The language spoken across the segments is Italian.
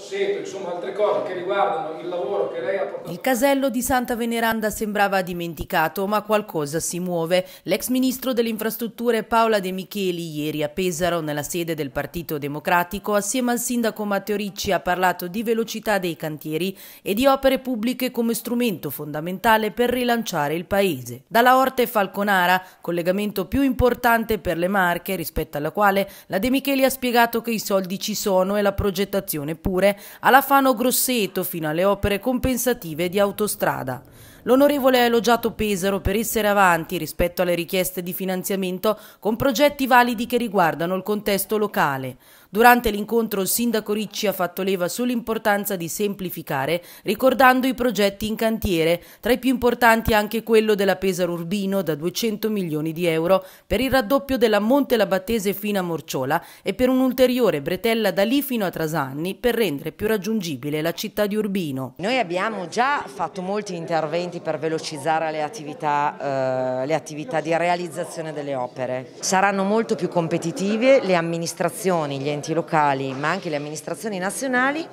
seto, insomma altre cose che riguardano il lavoro che lei ha portato. Il casello di Santa Veneranda sembrava dimenticato, ma qualcosa si muove. L'ex ministro delle infrastrutture Paola De Micheli ieri a Pesaro, nella sede del Partito Democratico, assieme al sindaco Matteo Ricci ha parlato di velocità dei cantieri e di opere pubbliche come strumento fondamentale per rilanciare il paese. Dalla Orte Falconara, collegamento più importante per le Marche rispetto alla quale la De Micheli ha spiegato che i soldi ci sono e la progettazione pure alla Fano Grosseto fino alle opere compensative di autostrada. L'onorevole ha elogiato Pesaro per essere avanti rispetto alle richieste di finanziamento con progetti validi che riguardano il contesto locale. Durante l'incontro il sindaco Ricci ha fatto leva sull'importanza di semplificare, ricordando i progetti in cantiere, tra i più importanti anche quello della Pesaro Urbino da 200 milioni di euro per il raddoppio della Monte Labattese fino a Morciola e per un'ulteriore bretella da lì fino a Trasanni per rendere più raggiungibile la città di Urbino. Noi abbiamo già fatto molti interventi strumenti per velocizzare le attività, eh, le attività di realizzazione delle opere. Saranno molto più competitive le amministrazioni, gli enti locali, ma anche le amministrazioni nazionali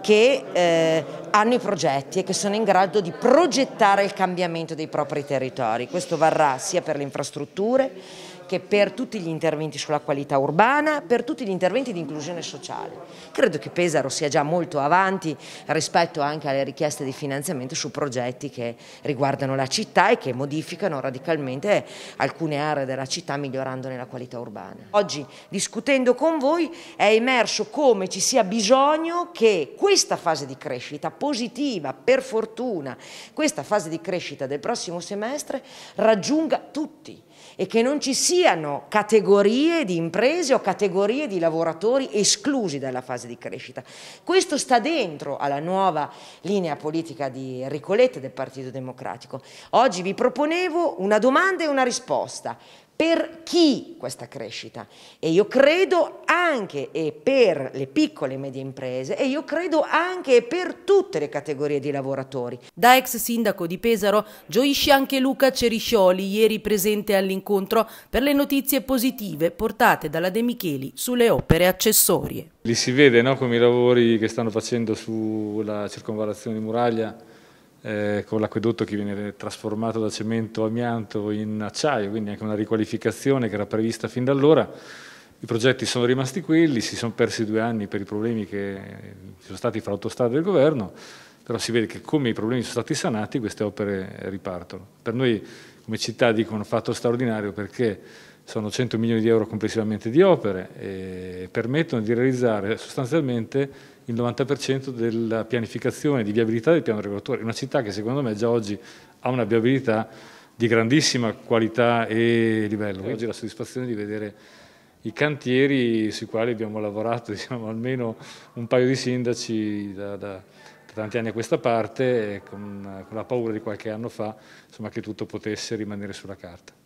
che eh, hanno i progetti e che sono in grado di progettare il cambiamento dei propri territori. Questo varrà sia per le infrastrutture che per tutti gli interventi sulla qualità urbana, per tutti gli interventi di inclusione sociale. Credo che Pesaro sia già molto avanti rispetto anche alle richieste di finanziamento su progetti che riguardano la città e che modificano radicalmente alcune aree della città migliorandone la qualità urbana. Oggi discutendo con voi è emerso come ci sia bisogno che questa fase di crescita positiva, per fortuna, questa fase di crescita del prossimo semestre raggiunga tutti e che non ci siano categorie di imprese o categorie di lavoratori esclusi dalla fase di crescita. Questo sta dentro alla nuova linea politica di Ricoletta del Partito Democratico. Oggi vi proponevo una domanda e una risposta per chi questa crescita? E io credo anche e per le piccole e medie imprese e io credo anche per tutte le categorie di lavoratori. Da ex sindaco di Pesaro gioisce anche Luca Ceriscioli, ieri presente all'incontro per le notizie positive portate dalla De Micheli sulle opere accessorie. Li si vede no, come i lavori che stanno facendo sulla circonvallazione di Muraglia eh, con l'acquedotto che viene trasformato da cemento amianto in acciaio, quindi anche una riqualificazione che era prevista fin da allora. I progetti sono rimasti quelli, si sono persi due anni per i problemi che ci sono stati fra autostrada e il governo, però si vede che come i problemi sono stati sanati queste opere ripartono. Per noi come città dicono fatto straordinario perché sono 100 milioni di euro complessivamente di opere e permettono di realizzare sostanzialmente il 90% della pianificazione di viabilità del piano regolatore. Una città che secondo me già oggi ha una viabilità di grandissima qualità e livello. Oggi la soddisfazione di vedere i cantieri sui quali abbiamo lavorato diciamo, almeno un paio di sindaci da, da, da tanti anni a questa parte con, con, la paura di qualche anno fa insomma, che tutto potesse rimanere sulla carta.